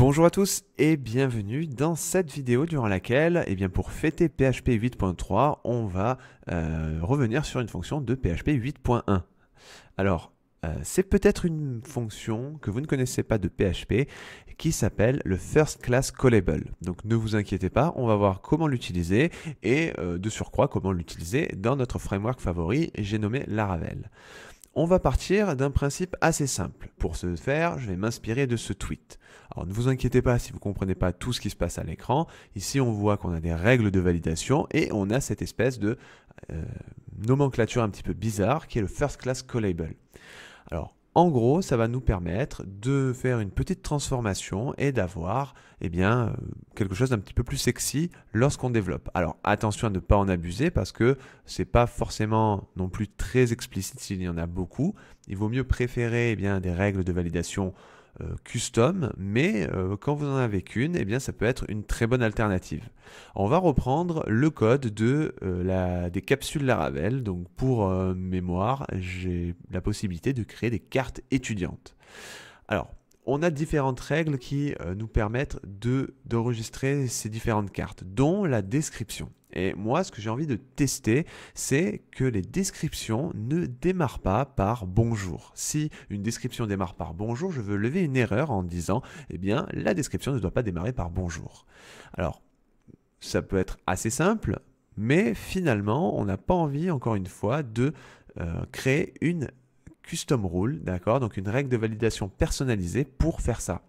Bonjour à tous et bienvenue dans cette vidéo durant laquelle, eh bien pour fêter PHP 8.3, on va euh, revenir sur une fonction de PHP 8.1. Alors, euh, c'est peut-être une fonction que vous ne connaissez pas de PHP qui s'appelle le First Class Callable. Donc ne vous inquiétez pas, on va voir comment l'utiliser et euh, de surcroît comment l'utiliser dans notre framework favori, j'ai nommé Laravel on va partir d'un principe assez simple. Pour ce faire, je vais m'inspirer de ce tweet. Alors ne vous inquiétez pas si vous ne comprenez pas tout ce qui se passe à l'écran. Ici, on voit qu'on a des règles de validation et on a cette espèce de euh, nomenclature un petit peu bizarre qui est le first class callable. Alors, en gros, ça va nous permettre de faire une petite transformation et d'avoir eh bien, euh, quelque chose d'un petit peu plus sexy lorsqu'on développe. Alors attention à ne pas en abuser parce que c'est pas forcément non plus très explicite s'il y en a beaucoup. Il vaut mieux préférer eh bien, des règles de validation euh, custom, mais euh, quand vous en avez qu'une, eh bien ça peut être une très bonne alternative. On va reprendre le code de, euh, la, des capsules Laravel. Donc pour mémoire, j'ai la possibilité de créer des cartes étudiantes. Alors on a différentes règles qui euh, nous permettent d'enregistrer ces différentes cartes, dont la description. Et moi, ce que j'ai envie de tester, c'est que les descriptions ne démarrent pas par bonjour. Si une description démarre par bonjour, je veux lever une erreur en disant, eh bien, la description ne doit pas démarrer par bonjour. Alors, ça peut être assez simple, mais finalement, on n'a pas envie, encore une fois, de euh, créer une custom rule, d'accord Donc une règle de validation personnalisée pour faire ça.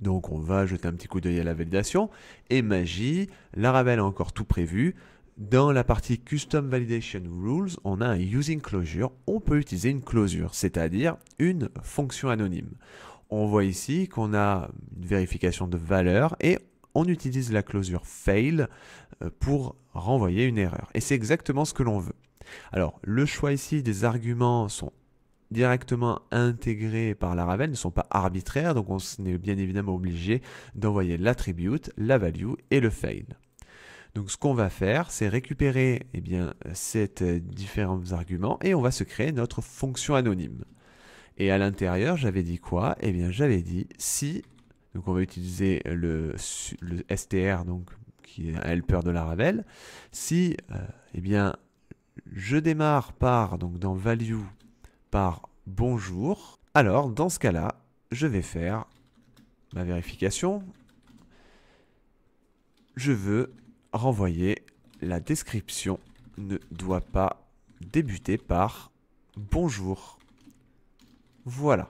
Donc on va jeter un petit coup d'œil à la validation. Et magie, la a encore tout prévu. Dans la partie Custom Validation Rules, on a un Using Closure. On peut utiliser une closure, c'est-à-dire une fonction anonyme. On voit ici qu'on a une vérification de valeur et on utilise la closure fail euh, pour renvoyer une erreur. Et c'est exactement ce que l'on veut. Alors, le choix ici des arguments sont directement intégrés par la Ravel ne sont pas arbitraires, donc on est bien évidemment obligé d'envoyer l'attribute, la value et le fail. Donc ce qu'on va faire, c'est récupérer eh bien, ces euh, différents arguments et on va se créer notre fonction anonyme. Et à l'intérieur, j'avais dit quoi Eh bien, j'avais dit si, donc on va utiliser le, str, donc, qui est un helper de la Ravel, si, euh, eh bien, je démarre par, donc dans value, bonjour. Alors, dans ce cas-là, je vais faire ma vérification. Je veux renvoyer la description ne doit pas débuter par bonjour. Voilà.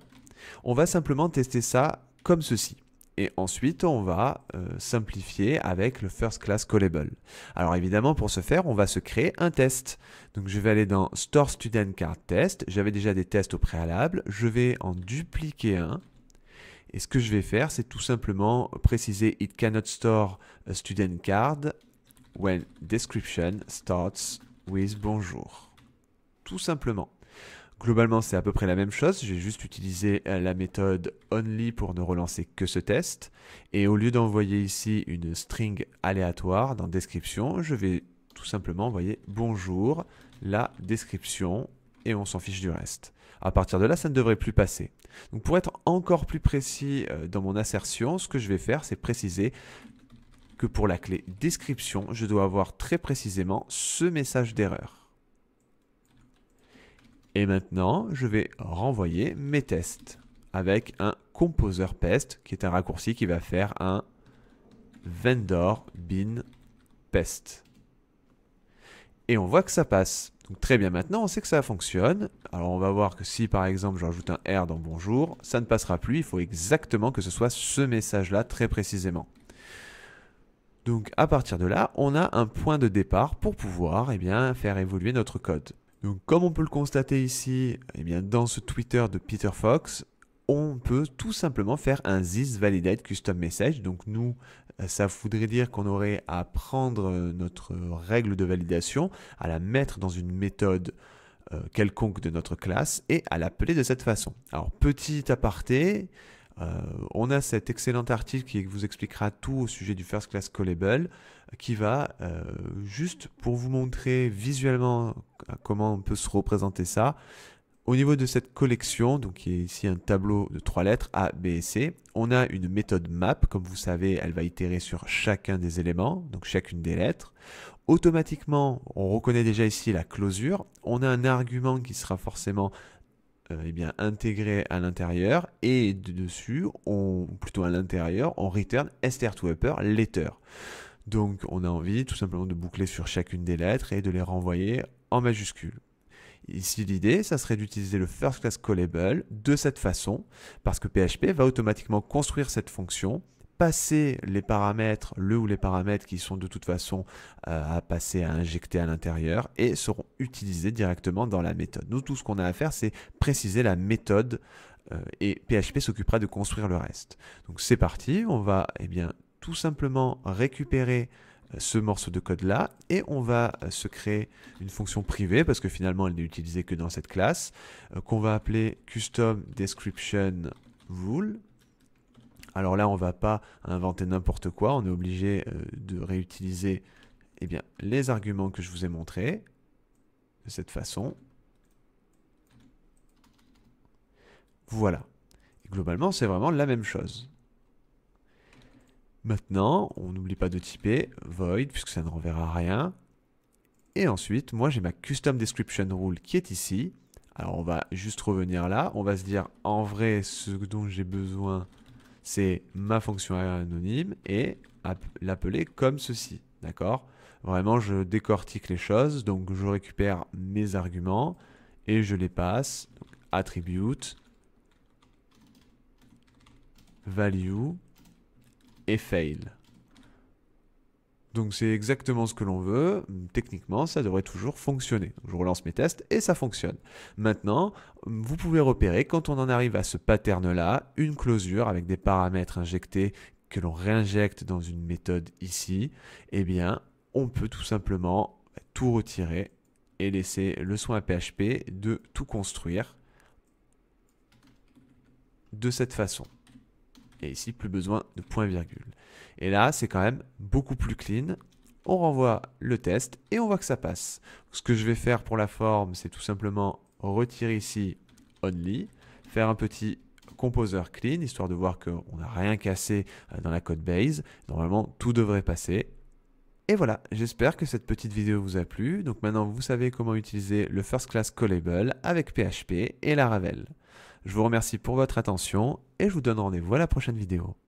On va simplement tester ça comme ceci. Et ensuite, on va euh, simplifier avec le first class callable. Alors évidemment, pour ce faire, on va se créer un test. Donc je vais aller dans Store Student Card Test. J'avais déjà des tests au préalable. Je vais en dupliquer un. Et ce que je vais faire, c'est tout simplement préciser It cannot store a student card when description starts with bonjour. Tout simplement. Globalement, c'est à peu près la même chose. J'ai juste utilisé euh, la méthode only pour ne relancer que ce test. Et au lieu d'envoyer ici une string aléatoire dans description, je vais tout simplement envoyer bonjour, la description, et on s'en fiche du reste. À partir de là, ça ne devrait plus passer. pour être encore plus précis euh, dans mon assertion, ce que je vais faire, c'est préciser que pour la clé description, je dois avoir très précisément ce message d'erreur. Et maintenant, je vais renvoyer mes tests avec un composer pest, qui est un raccourci qui va faire un vendor bin pest. Et on voit que ça passe. Donc très bien, maintenant on sait que ça fonctionne. Alors on va voir que si par exemple je rajoute un R dans bonjour, ça ne passera plus, il faut exactement que ce soit ce message-là très précisément. Donc à partir de là, on a un point de départ pour pouvoir eh bien, faire évoluer notre code. Donc comme on peut le constater ici, eh bien, dans ce Twitter de Peter Fox, on peut tout simplement faire un this validate custom message. Donc nous, euh, ça voudrait dire qu'on aurait à prendre euh, notre règle de validation, à la mettre dans une méthode euh, quelconque de notre classe et à l'appeler de cette façon. Alors petit aparté, euh, on a cet excellent article qui vous expliquera tout au sujet du First Class Callable, qui va euh, juste pour vous montrer visuellement comment on peut se représenter ça. Au niveau de cette collection, donc qui est ici un tableau de trois lettres A, B et C, on a une méthode map, comme vous savez, elle va itérer sur chacun des éléments, donc chacune des lettres. Automatiquement, on reconnaît déjà ici la closure, on a un argument qui sera forcément euh, eh bien, intégré à l'intérieur et de dessus, on, plutôt à l'intérieur, on return str to upper letter. Donc on a envie tout simplement de boucler sur chacune des lettres et de les renvoyer en majuscule. Ici, l'idée, ça serait d'utiliser le first class callable de cette façon, parce que PHP va automatiquement construire cette fonction passer les paramètres, le ou les paramètres qui sont de toute façon euh, à passer, à injecter à l'intérieur et seront utilisés directement dans la méthode. Nous, tout ce qu'on a à faire, c'est préciser la méthode euh, et PHP s'occupera de construire le reste. Donc c'est parti, on va eh bien, tout simplement récupérer euh, ce morceau de code là et on va se créer une fonction privée parce que finalement elle n'est utilisée que dans cette classe qu'on va appeler custom description rule alors là, on ne va pas inventer n'importe quoi, on est obligé euh, de réutiliser eh bien, les arguments que je vous ai montrés de cette façon. Voilà. globalement, c'est vraiment la même chose. Maintenant, on n'oublie pas de typer void, puisque ça ne renverra rien. Et ensuite, moi j'ai ma custom description rule qui est ici. Alors on va juste revenir là, on va se dire en vrai ce dont j'ai besoin c'est ma fonction anonyme et l'appeler comme ceci. D'accord Vraiment, je décortique les choses, donc je récupère mes arguments et je les passe. attribute, value et fail. Donc c'est exactement ce que l'on veut. Techniquement, ça devrait toujours fonctionner. je relance mes tests et ça fonctionne. Maintenant, vous pouvez repérer quand on en arrive à ce pattern-là, une closure avec des paramètres injectés que l'on réinjecte dans une méthode ici, eh bien, on peut tout simplement tout retirer et laisser le soin à PHP de tout construire de cette façon. Et ici, plus besoin de point virgule. Et là, c'est quand même beaucoup plus clean. On renvoie le test et on voit que ça passe. Ce que je vais faire pour la forme, c'est tout simplement retirer ici only, faire un petit composer clean, histoire de voir qu'on n'a rien cassé euh, dans la code base. Normalement, tout devrait passer. Et voilà, j'espère que cette petite vidéo vous a plu. Donc maintenant, vous savez comment utiliser le First Class Callable avec PHP et la Ravel. Je vous remercie pour votre attention et je vous donne rendez-vous à la prochaine vidéo.